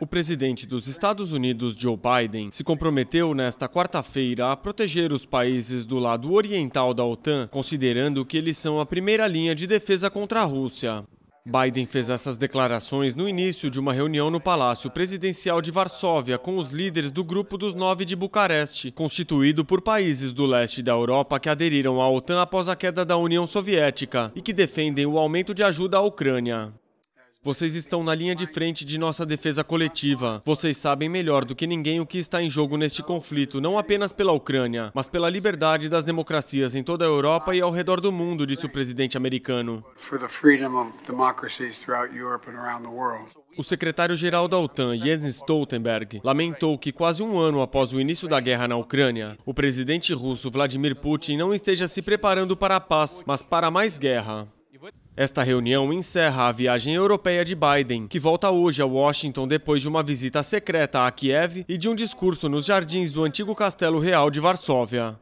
O presidente dos Estados Unidos, Joe Biden, se comprometeu nesta quarta-feira a proteger os países do lado oriental da OTAN, considerando que eles são a primeira linha de defesa contra a Rússia. Biden fez essas declarações no início de uma reunião no Palácio Presidencial de Varsóvia com os líderes do Grupo dos Nove de Bucareste, constituído por países do leste da Europa que aderiram à OTAN após a queda da União Soviética e que defendem o aumento de ajuda à Ucrânia. Vocês estão na linha de frente de nossa defesa coletiva. Vocês sabem melhor do que ninguém o que está em jogo neste conflito, não apenas pela Ucrânia, mas pela liberdade das democracias em toda a Europa e ao redor do mundo, disse o presidente americano. O secretário-geral da OTAN, Jens Stoltenberg, lamentou que quase um ano após o início da guerra na Ucrânia, o presidente russo Vladimir Putin não esteja se preparando para a paz, mas para mais guerra. Esta reunião encerra a viagem europeia de Biden, que volta hoje a Washington depois de uma visita secreta a Kiev e de um discurso nos jardins do antigo Castelo Real de Varsóvia.